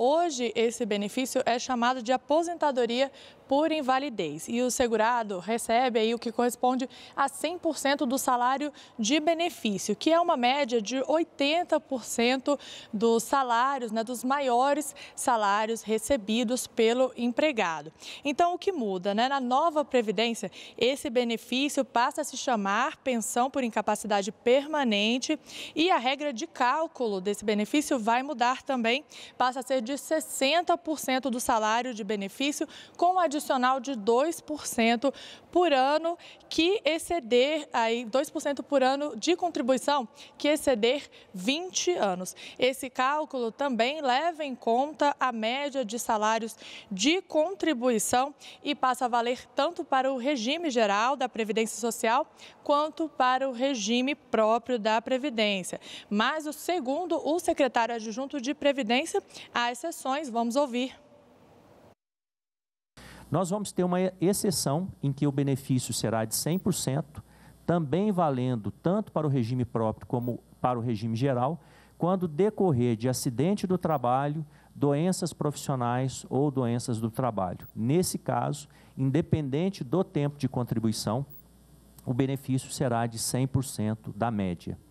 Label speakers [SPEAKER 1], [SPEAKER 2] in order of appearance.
[SPEAKER 1] Hoje, esse benefício é chamado de aposentadoria por invalidez e o segurado recebe aí o que corresponde a 100% do salário de benefício, que é uma média de 80% dos salários, né, dos maiores salários recebidos pelo empregado. Então, o que muda? Né? Na nova Previdência, esse benefício passa a se chamar pensão por incapacidade permanente e a regra de cálculo desse benefício vai mudar também, passa a ser de 60% do salário de benefício, com um adicional de 2% por ano que exceder aí 2% por ano de contribuição que exceder 20 anos. Esse cálculo também leva em conta a média de salários de contribuição e passa a valer tanto para o regime geral da Previdência Social quanto para o regime próprio da Previdência. Mas, segundo o secretário adjunto de Previdência, a exceções, vamos ouvir.
[SPEAKER 2] Nós vamos ter uma exceção em que o benefício será de 100%, também valendo tanto para o regime próprio como para o regime geral, quando decorrer de acidente do trabalho, doenças profissionais ou doenças do trabalho. Nesse caso, independente do tempo de contribuição, o benefício será de 100% da média.